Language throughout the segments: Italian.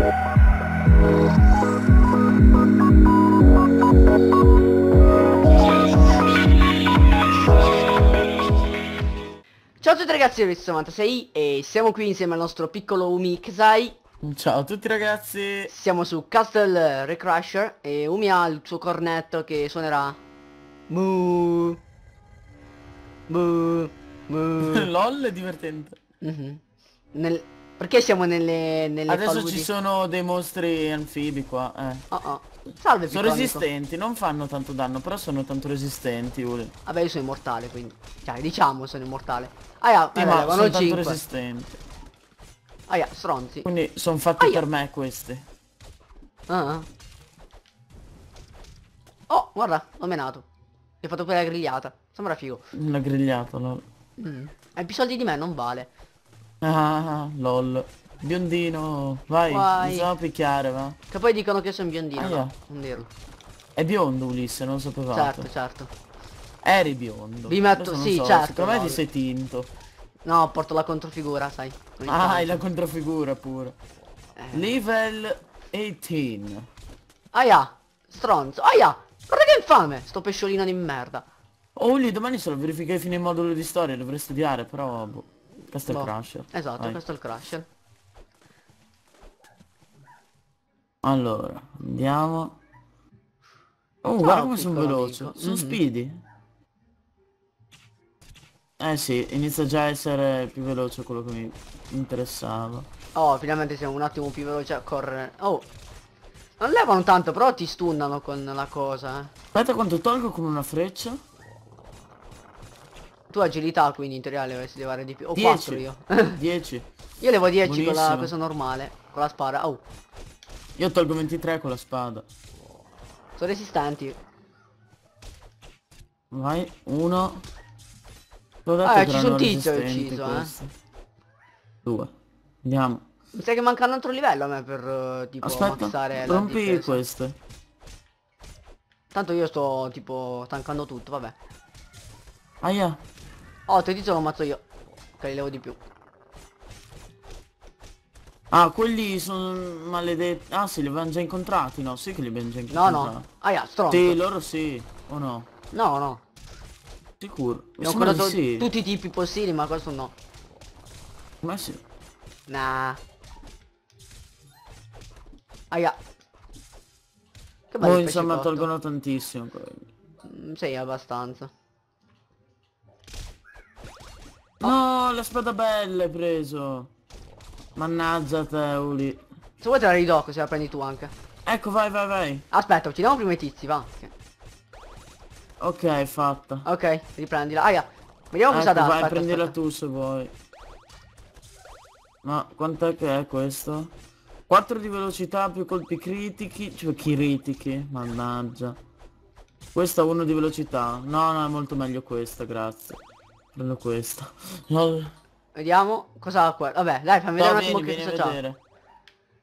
Ciao a tutti ragazzi, io sono 96 e siamo qui insieme al nostro piccolo Umi Xai Ciao a tutti ragazzi Siamo su Castle Recrusher e Umi ha il suo cornetto che suonerà Mu Mu Mu LOL è divertente mm -hmm. Nel perché siamo nelle, nelle Adesso paludi? ci sono dei mostri anfibi qua, eh. Oh oh. Salve, Sono piconico. resistenti, non fanno tanto danno, però sono tanto resistenti, Uli. Vabbè, io sono immortale, quindi... Cioè, diciamo sono immortale. Ah, sì, eh, ma sono 5. tanto resistenti. Ah, stronzi. Quindi sono fatti ah, per me questi. Ah, ah. Oh, guarda, l'ho menato. Mi hai fatto quella grigliata. Sembra figo. Una grigliata, no. Mm. Hai più soldi di me, non vale. Ah, lol. Biondino, vai, vai. bisogna picchiare, va. Che poi dicono che sono biondino, ah, no? Non dirlo. È biondo Ulisse, non sapevo. Certo, certo. Eri biondo. Vi metto, sì, so, certo. Secondo me ti sei tinto. No, porto la controfigura, sai. Ah, hai la controfigura pure. Eh. Level 18. Aia, stronzo. Aia, guarda che infame, sto pesciolino di merda. Oh, lì domani se lo verificai fino ai moduli di storia, dovrei studiare, però... Boh. Questo boh. è il boh. crusher. Esatto, Vai. questo è il crusher. Allora, andiamo. Oh, Ciao, guarda come sono veloce. Amico. Sono mm -hmm. speedy. Eh sì, inizia già a essere più veloce quello che mi interessava. Oh, finalmente siamo un attimo più veloci a correre. Oh! Non levano tanto, però ti stunnano con la cosa. Eh. Aspetta quanto tolgo con una freccia. Tu agilità quindi in teoria le dovresti levare di più. Ho 4 io. 10. io levo 10 Buonissimo. con la cosa normale. Con la spada. Oh. Io tolgo 23 con la spada. Sono resistenti. Vai, uno. L'ho ah, ci sono tizio che ucciso, questi. eh. Due. Andiamo. Mi sa che manca un altro livello a me per uh, tipo Aspetta, maxare rompi queste. Tanto io sto tipo tankando tutto, vabbè. Aia. Oh, Tedito lo ammazzo io. Ok, levo di più. Ah, quelli sono maledetti. Ah, sì, li abbiamo già incontrati, no? Sì che li abbiamo già incontrati. No, no. Ah, yeah, stronzo. Sì, loro sì. O no? No, no. Sicuro. Mi ho curato sì. tutti i tipi possibili, ma questo no. Ma sì. Nah. Aia. Ah, che bello. Oh, insomma, tolgono tantissimo quelli. Mm, sì, abbastanza. No, la spada bella hai preso. Mannaggia te, Uli. Se vuoi te la ridò così la prendi tu anche. Ecco, vai, vai, vai. Aspetta, ci uccidiamo prima i tizi, va. Ok, fatta. Ok, riprendila. Aia. Vediamo ecco, cosa dà. Vai, aspetta, prendila aspetta. tu se vuoi. Ma quant'è che è questo? 4 di velocità più colpi critici, cioè critici, mannaggia. Questa 1 di velocità. No, no, è molto meglio questa, grazie. Bello questo. No. Vediamo cosa ha qua. Vabbè, dai, fammi vedere un attimo vieni, che cosa c'ha.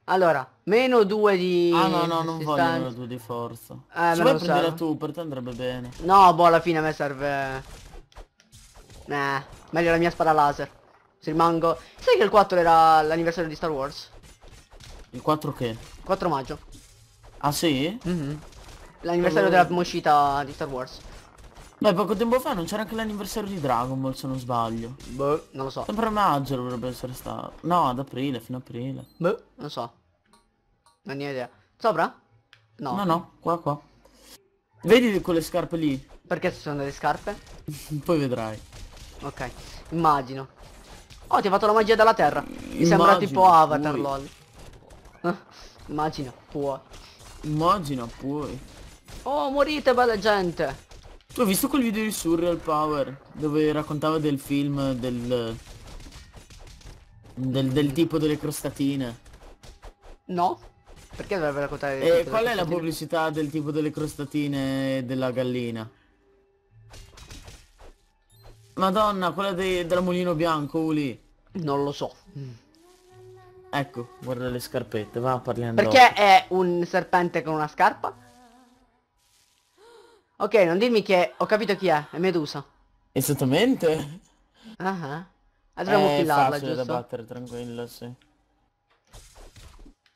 Allora, meno 2 di... Ah no, no, non voglio meno 2 di forza. Eh, Se vuoi prendere tu, per te andrebbe bene. No, boh, alla fine a me serve... Nah, meglio la mia spada laser. Se rimango... Sai che il 4 era l'anniversario di Star Wars? Il 4 che? 4 maggio. Ah sì? Mm -hmm. L'anniversario della uscita di Star Wars. Beh, poco tempo fa non c'era anche l'anniversario di Dragon Ball, se non sbaglio. Boh, non lo so. Sempre a maggio dovrebbe essere stato. No, ad aprile, fino a aprile. Boh, non so. Non ne ho idea. Sopra? No. No, no, qua, qua. Vedi quelle scarpe lì? Perché ci sono delle scarpe? Poi vedrai. Ok, immagino. Oh, ti ha fatto la magia dalla terra. Mi immagino, sembra tipo Avatar, puoi. lol. immagino, puoi. Immagino, puoi. Oh, morite, bella gente. Ho visto quel video di Surreal Power dove raccontava del film del... del, del tipo delle crostatine. No? Perché dovrebbe raccontare... Eh, e qual è la pubblicità del tipo delle crostatine della gallina? Madonna, quella de del mulino bianco, Uli. Non lo so. Ecco, guarda le scarpette, va parliamo. Perché dopo. è un serpente con una scarpa? Ok, non dirmi che ho capito chi è, è Medusa. Esattamente. Ah ah. Ah, dobbiamo è facile giusto? da battere, tranquillo, sì.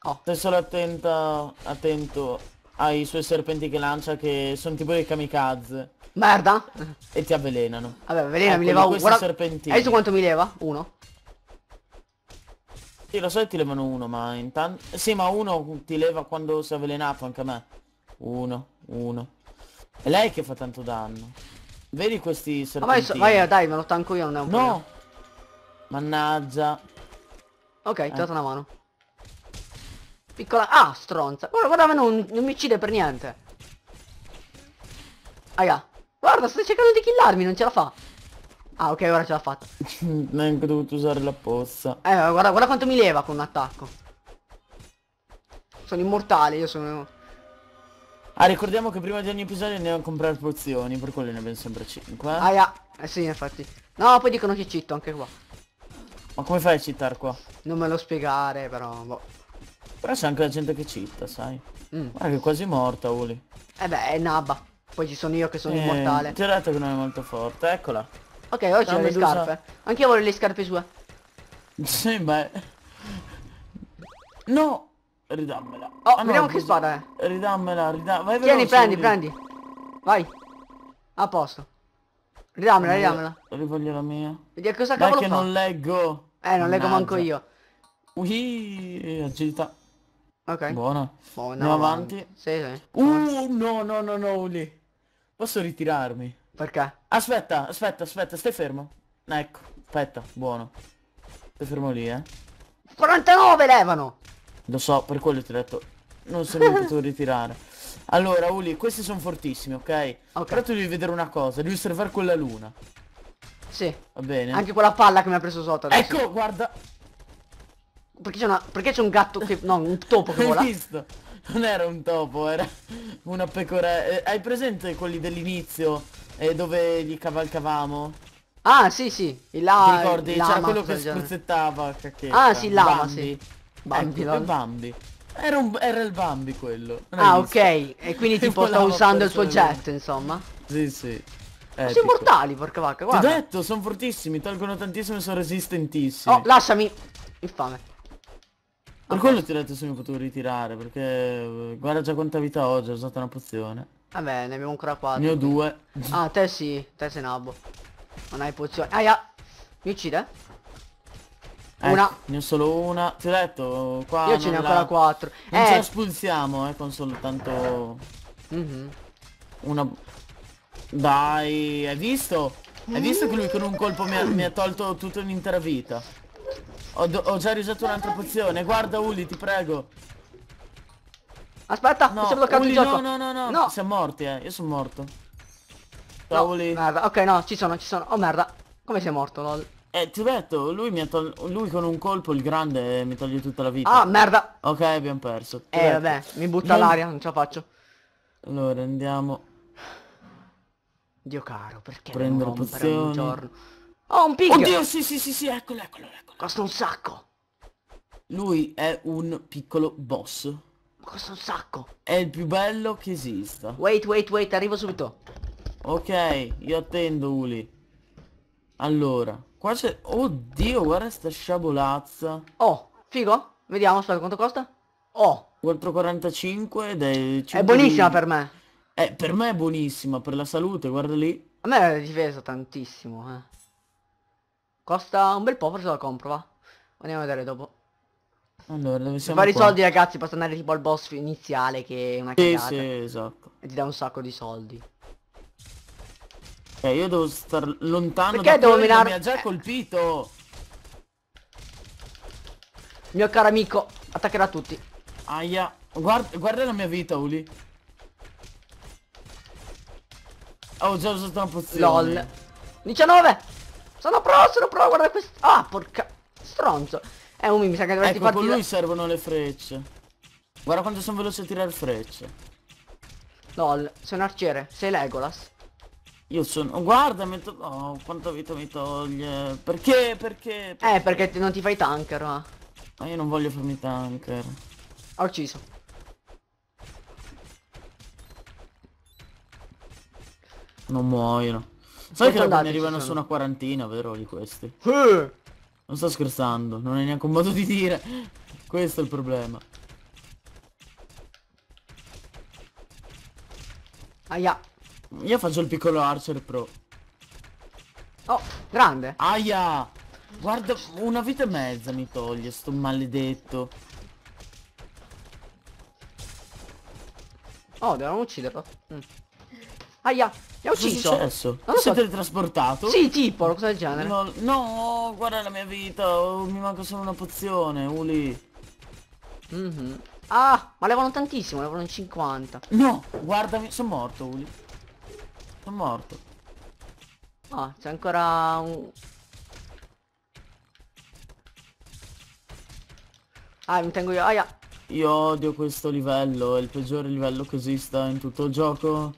Oh. Stai solo attento, attento ai suoi serpenti che lancia che sono tipo dei kamikaze. Merda! E ti avvelenano. Vabbè, avvelena, ecco, mi leva uno. Guarda... Serpentini. Hai visto quanto mi leva? Uno. Sì, lo so che ti levano uno, ma intanto... Sì, ma uno ti leva quando si è avvelenato, anche a me. Uno, uno. È lei che fa tanto danno. Vedi questi serpentini? Ma vai, vai, eh, dai, me lo tanco io, non è un problema. Mannaggia. Ok, ti ho eh. dato una mano. Piccola... Ah, stronza. Guarda, guarda, non, non mi uccide per niente. Aia. Guarda, sta cercando di killarmi, non ce la fa. Ah, ok, ora ce l'ha fatta. Neanche dovuto usare la pozza. Eh, guarda, guarda quanto mi leva con un attacco. Sono immortale, io sono... Ah, ricordiamo che prima di ogni episodio andiamo a comprare pozioni, per quello ne abbiamo sempre 5. Ah, yeah. eh sì, infatti. No, poi dicono che citto anche qua. Ma come fai a cittare qua? Non me lo spiegare, però... Boh. Però c'è anche la gente che citta, sai? Mm. Guarda che è quasi morta, Uli. Eh beh, è Nabba. Poi ci sono io che sono eh, immortale. Ti ho detto che non è molto forte, eccola. Ok, oggi ho le scarpe. Anch'io voglio le scarpe sue. Sì, beh. No! Ridammela. Oh, ah, vediamo no, che spada è. Ridammela, ridammela. Vai Tieni, prendi, lì. prendi. Vai. A posto. Ridammela, ridammela. Rivoglio la mia. Vedi a cosa Dai cavolo che fa? non leggo. Eh, non Mannaggia. leggo manco io. Ui, agilità. Ok. Buona. Buona. Andiamo avanti. Sì, sì. Uh, no, no, no, no, lì. Posso ritirarmi? Perché? Aspetta, aspetta, aspetta, stai fermo. Ecco, aspetta, buono. Stai fermo lì, eh. 49 levano! Lo so, per quello ti ho detto. Non sono mai potuto ritirare. Allora, Uli, questi sono fortissimi, ok? okay. Però tu devi vedere una cosa, devi osservare quella luna. Sì. Va bene. Anche quella palla che mi ha preso sotto adesso. Ecco, guarda. Perché c'è un gatto che... no, un topo che vola. Hai visto? Non era un topo, era una pecore... Eh, hai presente quelli dell'inizio eh, dove li cavalcavamo? Ah, sì, sì. Il la... Ti ricordi? C'era quello che spruzzettava. Cacchetta. Ah, sì, lama, Bambi. sì. Bambi, ecco, Bambi. Era, un, era, il Bambi quello. Ah ok, e quindi tipo sta usando il suo jet insomma. Sì sì. Etico. Sono immortali, porca vacca, guarda. Ti ho detto, sono fortissimi, tolgono tantissimo e sono resistentissimi. Oh, lasciami. Infame. Per okay. quello ti ho detto se mi potevo ritirare, perché eh, guarda già quanta vita ho, già ho usato una pozione. Vabbè, ah, ne abbiamo ancora 4. Ne ho due. Ah, te sì, te sei nabbo. Non hai pozione. Aia! Mi uccide? Eh, una. Ne ho solo una. Ti ho detto, qua... Io ce ne ho ancora la... quattro. Non eh. ce la eh. spulsiamo, eh, con soltanto... Mm -hmm. Una... Dai, hai visto? Hai visto che lui con un colpo mi ha, mi ha tolto tutta un'intera vita? Ho, ho, già risato un'altra pozione. Guarda, Uli, ti prego. Aspetta, no, mi bloccato Uli, il gioco. No, no, no, no. Siamo morti, eh. Io sono morto. Ciao, no, Uli. Merda. Ok, no, ci sono, ci sono. Oh, merda. Come sei morto, lol? Eh, ti ho detto, lui, mi ha lui con un colpo, il grande, mi toglie tutta la vita. Ah, merda! Ok, abbiamo perso. Ti eh, vabbè, mi butta non... l'aria, non ce la faccio. Allora, andiamo. Dio caro, perché Prendo non rompere un giorno? Oh, un picchio! Oddio, sì, sì, sì, sì, eccolo, eccolo, eccolo. Costa un sacco. Lui è un piccolo boss. costa un sacco. È il più bello che esista. Wait, wait, wait, arrivo subito. Ok, io attendo, Uli. Allora. Qua c'è... Oddio, guarda sta sciabolazza. Oh, figo? Vediamo, sta quanto costa? Oh. 4,45 ed è... 5 è buonissima di... per me. Eh, per me è buonissima, per la salute, guarda lì. A me è difesa tantissimo, eh. Costa un bel po', forse la compro, va. Andiamo a vedere dopo. Allora, dove siamo Vari qua? soldi, ragazzi, basta andare tipo al boss iniziale, che è una sì, Sì, esatto. E ti dà un sacco di soldi. Eh, io devo star lontano Perché devo minare... mi ha già eh. colpito! Mio caro amico, attaccherà tutti. Aia, guarda, guarda la mia vita, Uli. Oh, ho già usato una pozione. LOL. 19! Sono pro, sono pro, guarda questo. Ah, porca... Stronzo. Eh, Umi, mi sa che dovresti ecco, farti... con lui servono le frecce. Guarda quanto sono veloce a tirare frecce. LOL, sei un arciere, sei Legolas. Io sono... Guarda, mi to... Oh, quanta vita mi toglie. Perché? Perché? perché? Eh, perché non ti fai tanker, ma... Ma io non voglio farmi tanker. Ho ucciso. Non muoiono. Sai Quanto che ne arrivano su una quarantina, vero, di questi? Eh. Non sto scherzando, non è neanche un modo di dire. Questo è il problema. Aia. Io faccio il piccolo Archer Pro. Oh, grande. Aia! Guarda, una vita e mezza mi toglie, sto maledetto. Oh, devono ucciderlo. Mm. Aia, mi ha ucciso. Cosa è successo? Non si so. è teletrasportato? Sì, tipo, cosa del genere. No, no, guarda la mia vita, oh, mi manca solo una pozione, Uli. Mm -hmm. Ah, ma levano tantissimo, levano 50. No, guardami, sono morto, Uli. Sono morto. Oh, c'è ancora un... Ah, mi tengo io, aia! Io odio questo livello, è il peggiore livello che esista in tutto il gioco.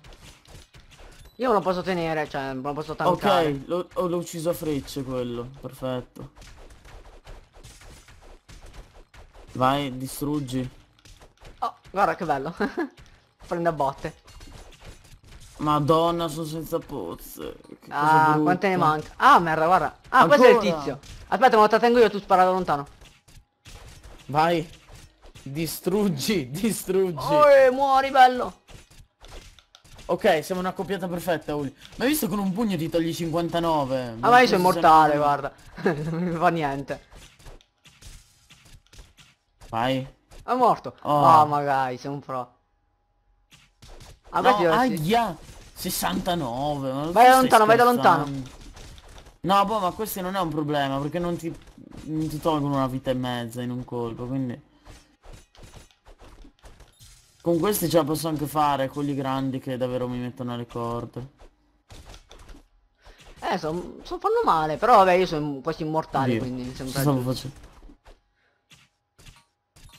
Io non lo posso tenere, cioè, non lo posso tankare. Ok, l'ho, ucciso a frecce quello, perfetto. Vai, distruggi. Oh, guarda che bello. Prende a botte. Madonna, sono senza pozze. Che ah, quante ne manca? Ah, merda, guarda. Ah, Ancora? questo è il tizio. Aspetta, ma lo trattengo io, tu spara da lontano. Vai. Distruggi, distruggi. Oi, muori, bello. Ok, siamo una coppiata perfetta, Uli. Ma hai visto con un pugno ti togli 59? Ah, ma io sono mortale, guarda. non mi fa niente. Vai. È morto. Oh, oh ah, magari, sei un pro. Ah, no, aia! 69, ma Vai da lontano, scherzando? vai da lontano. No, boh, ma questo non è un problema, perché non ti, non ti tolgono una vita e mezza in un colpo, quindi... Con questi ce la posso anche fare, quelli grandi che davvero mi mettono alle corde. Eh, son, son fanno male, però vabbè io sono quasi immortale, Dio. quindi mi sembra... Stavo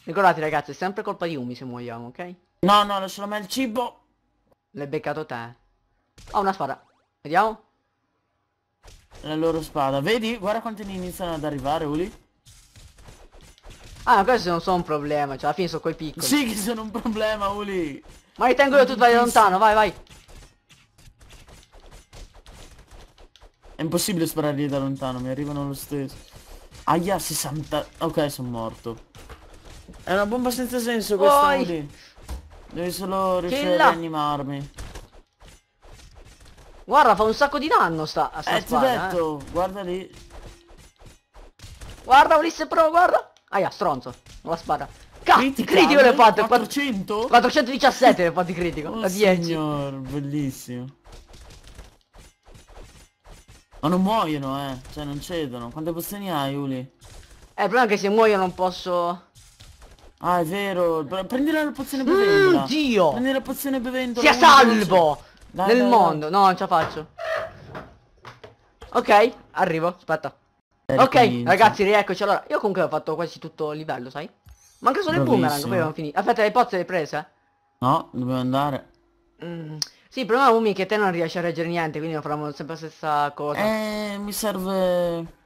Ricordate ragazzi, è sempre colpa di Umi se muoiamo, ok? No, no, lascialo a me il cibo! L'hai beccato te. Ho una spada. Vediamo. La loro spada. Vedi? Guarda quanti ne iniziano ad arrivare, Uli. Ah, questo non sono un problema. Cioè, alla fine sono quei piccoli. Sì che sono un problema, Uli. Ma li tengo io tutto vai lontano. Vai, vai. È impossibile spararli da lontano. Mi arrivano lo stesso. Aia, 60... Ok, sono morto. È una bomba senza senso questa, Oi. Uli. Devi solo riuscire Killa. a rianimarmi. Guarda, fa un sacco di danno sta, a sta eh, spada, ti detto, eh. guarda lì. Guarda Ulisse Pro, guarda. Aia, stronzo. La spada. Cazzo, critico le ho 400? 417 le ho critico. Oh, da Signor, bellissimo. Ma non muoiono, eh. Cioè, non cedono. Quante pozioni hai, Uli? Eh, il problema è che se muoio non posso... Ah è vero, prendi la pozione bevendola. Mm, Dio! Prendi la pozione bevendola. Sia salvo! Dai, nel dai, mondo, dai. no non ce la faccio. Ok, arrivo, aspetta. ok, ricomincia. ragazzi, rieccoci. Allora, io comunque ho fatto quasi tutto il livello, sai? Manca solo Bravissimo. il boomerang, poi abbiamo finito. Aspetta, le pozze le prese? No, dobbiamo andare. Mm. Sì, il problema è che te non riesci a reggere niente, quindi faremo sempre la stessa cosa. Eh, mi serve...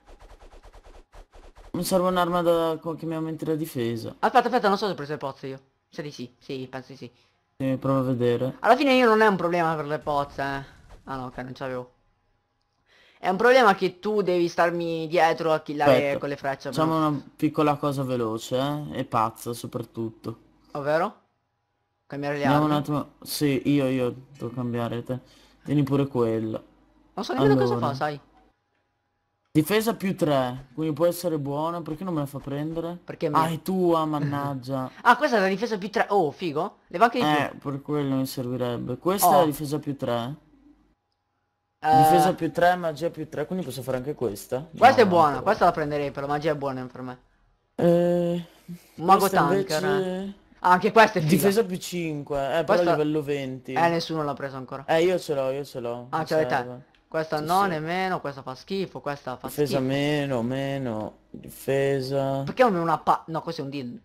Mi serve un'arma da... che mi aumenti la difesa. Aspetta, aspetta, non so se ho preso le pozze io. Se di sì, sì, penso di sì. Sì, provo a vedere. Alla fine io non è un problema per le pozze, eh. Ah no, ok, non ce l'avevo. È un problema che tu devi starmi dietro a killare aspetta, con le frecce. Facciamo una piccola cosa veloce, eh. E pazza, soprattutto. Ovvero? Cambiare le Andiamo armi? un attimo... Sì, io, io, devo cambiare te. Tieni pure quella. Non so nemmeno allora. cosa fa, sai. Difesa più 3, quindi può essere buona, perché non me la fa prendere? Perché me... Ah, è tua, mannaggia. ah, questa è la difesa più 3. Oh, figo. Le banche di Eh, per quello mi servirebbe. Questa oh. è la oh. difesa più 3. Eh... Difesa più 3, magia più 3, quindi posso fare anche questa. Questa no, è buona, questa la prenderei però, magia è buona per me. Eh... Mago tanker. Invece... Eh. Ah, anche questa è figa. Difesa più 5, eh, questa... però livello 20. Eh, nessuno l'ha preso ancora. Eh, io ce l'ho, io ce l'ho. Ah, ce l'hai te. Questa sì, non sì. è meno, questa fa schifo, questa fa difesa schifo. Difesa meno, meno, difesa... Perché non è una pa... No, questo è un din.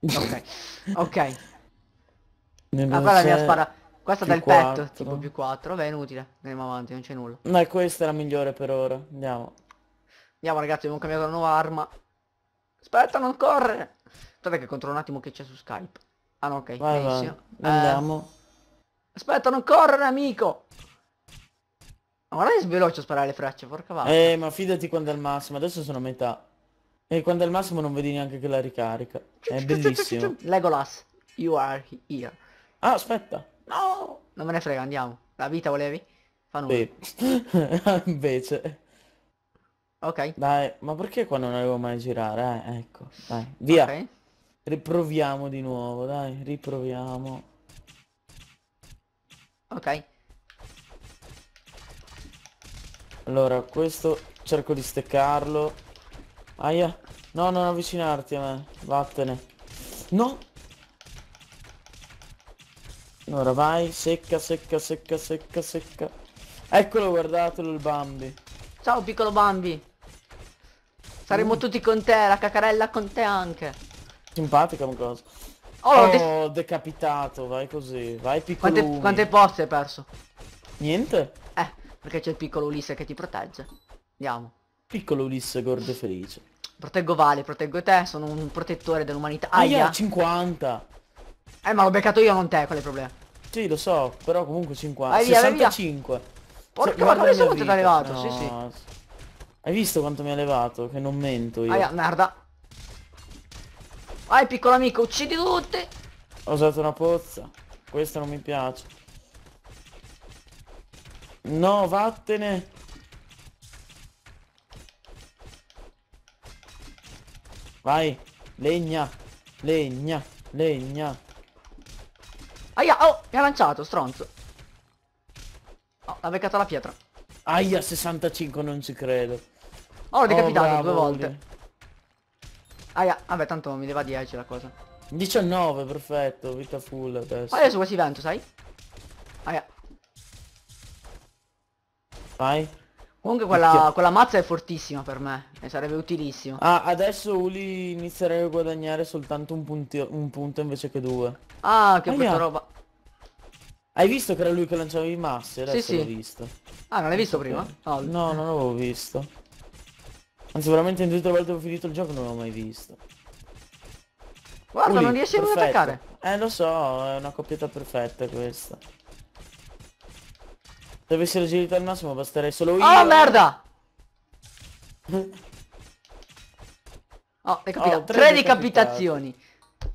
Ok, ok. Ah, guarda, mi ha sparato. Questa del petto, tipo più 4. Vabbè, è inutile. Andiamo avanti, non c'è nulla. Ma questa è la migliore per ora. Andiamo. Andiamo, ragazzi, abbiamo cambiato la nuova arma. Aspetta, non corre! Aspetta che controllo un attimo che c'è su Skype. Ah no, ok, vai, benissimo. Vai. Andiamo. Eh... Aspetta, non correre, amico! Ma guarda che veloce a sparare le frecce, porca vacca. Eh, ma fidati quando è al massimo, adesso sono a metà. E eh, quando è al massimo non vedi neanche che la ricarica. È bellissimo. Legolas, you are here. Ah, aspetta. No! Non me ne frega, andiamo. La vita volevi? Fa nulla. Invece. Ok. Dai, ma perché qua non avevo mai girare? Eh, ecco. Dai, via. Okay. Riproviamo di nuovo, dai, riproviamo. Ok. Allora, questo cerco di steccarlo. Aia. No, non avvicinarti a me. Vattene. No! Allora, vai. Secca, secca, secca, secca, secca. Eccolo, guardatelo il Bambi. Ciao, piccolo Bambi. Saremo mm. tutti con te, la cacarella con te anche. Simpatica un cosa. Oh, oh decapitato, vai così. Vai piccolo. Quante, quante poste hai perso? Niente. Perché c'è il piccolo Ulisse che ti protegge. Andiamo. Piccolo Ulisse gordo felice. Proteggo Vale, proteggo te, sono un protettore dell'umanità. io 50. Eh, ma l'ho beccato io, non te, quale problema? Sì, lo so, però comunque 50. Vai via, 65. Porca, so, ma come sei ti ha levato? No. Sì, sì. Hai visto quanto mi ha levato? Che non mento io. Aia, merda. Vai, piccolo amico, uccidi tutti. Ho usato una pozza. Questo non mi piace. No, vattene. Vai, legna, legna, legna. Aia, oh, mi ha lanciato, stronzo. Oh, ha beccato la pietra. Aia, 65, non ci credo. Oh, l'ho decapitato oh, bravo, due volte. Lì. Aia, vabbè, tanto mi leva 10 la cosa. 19, perfetto, vita full adesso. Adesso quasi vento, sai? Aia. Vai. Comunque quella, quella, mazza è fortissima per me e sarebbe utilissimo. Ah, adesso Uli inizierei a guadagnare soltanto un, punti, un punto invece che due. Ah, che brutta roba. Hai visto che era lui che lanciava i massi? Adesso sì, sì. visto. Ah, non l'hai visto prima? No, no non l'avevo visto. Anzi, veramente in tutte le volte che ho finito il gioco non l'avevo mai visto. Guarda, Uli, non riesci a ad attaccare. Eh, lo so, è una coppietta perfetta questa. Se avessi l'agilità al massimo basterei solo io. Oh merda! oh, è Oh, tre, tre decapitazioni.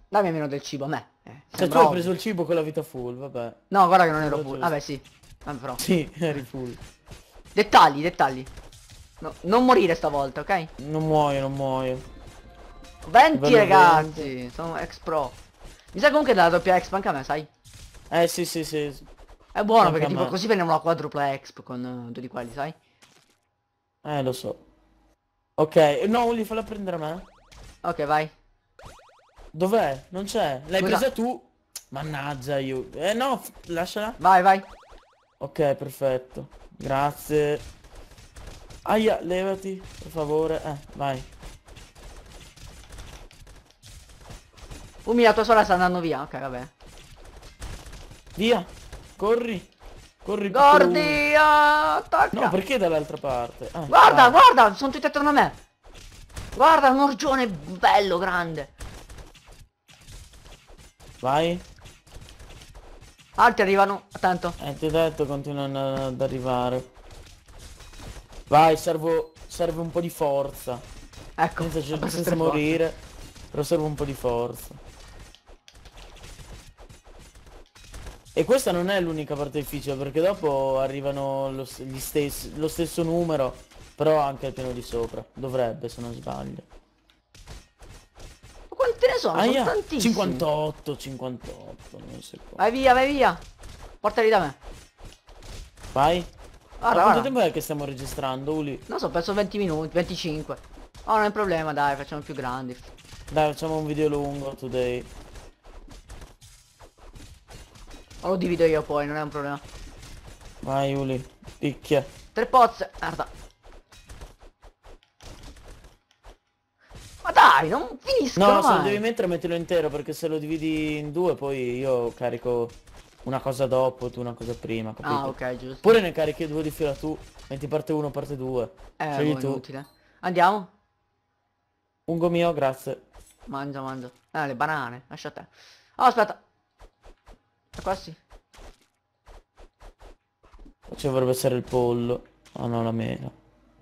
Dammi almeno del cibo me. Cioè, eh, cioè tu hai preso il cibo con la vita full, vabbè. No, guarda che non ero full. Vabbè sì. Vabbè però. Sì, eri full. Dettagli, dettagli. No, non morire stavolta, ok? Non muoio, non muoio. 20 ragazzi, 20. sono ex pro. Mi sa comunque della doppia ex anche a me, sai? Eh sì sì sì. È buono perché tipo così prendiamo la quadrupla exp con uh, eh, due di quelli, sai? Eh, lo so. Ok, no, voglio falla prendere a me. Ok, vai. Dov'è? Non c'è. L'hai presa tu? Mannaggia io. Eh no, lasciala. Vai, vai. Ok, perfetto. Grazie. Aia, levati, per favore. Eh, vai. Umi, la tua sola sta andando via. Ok, vabbè. Via. Corri. Corri Gordi, attacca. No, perché dall'altra parte? Ah, guarda, ah. guarda, sono tutti attorno a me. Guarda, un orgione bello grande. Vai. Altri arrivano, tanto. Eh, ti ho detto, continuano ad arrivare. Vai, servo, serve un po' di forza. Ecco. Senza, senza morire. Però serve un po' di forza. E questa non è l'unica parte difficile perché dopo arrivano lo, stessi, lo stesso numero però anche al piano di sopra. Dovrebbe se non sbaglio. Ma quante ne sono? Aia, sono tantissimi. 58, 58. Non so vai via, vai via. Portali da me. Vai. Guarda, quanto tempo è che stiamo registrando, Uli? Non so, penso 20 minuti, 25. Oh, non è un problema, dai, facciamo più grandi. Dai, facciamo un video lungo today. Ma lo divido io poi, non è un problema. Vai Uli, picchia. Tre pozze, merda. Ma dai, non finiscono No, mai. se lo devi mettere mettilo intero perché se lo dividi in due poi io carico una cosa dopo, tu una cosa prima, capito? Ah, ok, giusto. Pure ne carichi due di fila tu, metti parte 1, parte 2. Eh, Scegli boh, tu. inutile. Andiamo? Ungo mio, grazie. Mangia, mangia. Ah, le banane, lascia a te. Oh, aspetta. Da qua sì. Ci vorrebbe essere il pollo. Ah oh, no, la mela.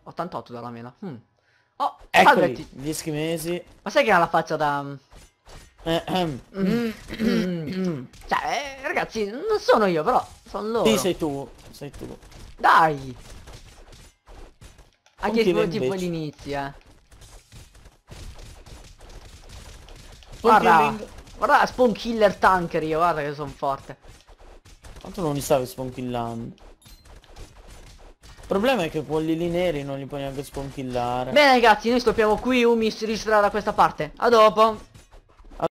88 dalla mela. Hmm. Oh, Eccoli, 10 mesi. Ma sai che ha la faccia da... Mm, eh, ehm. cioè, eh, ragazzi, non sono io, però sono loro. Sì, sei tu. Sei tu. Dai! A 10 minuti poi l'inizia. Guarda! Guarda spawn killer tanker io, guarda che sono forte. Quanto non li stavi spawn killando? Il problema è che quelli lì neri non li puoi neanche spawn killare. Bene ragazzi, noi stoppiamo qui, Umi si riuscirà da questa parte. A dopo!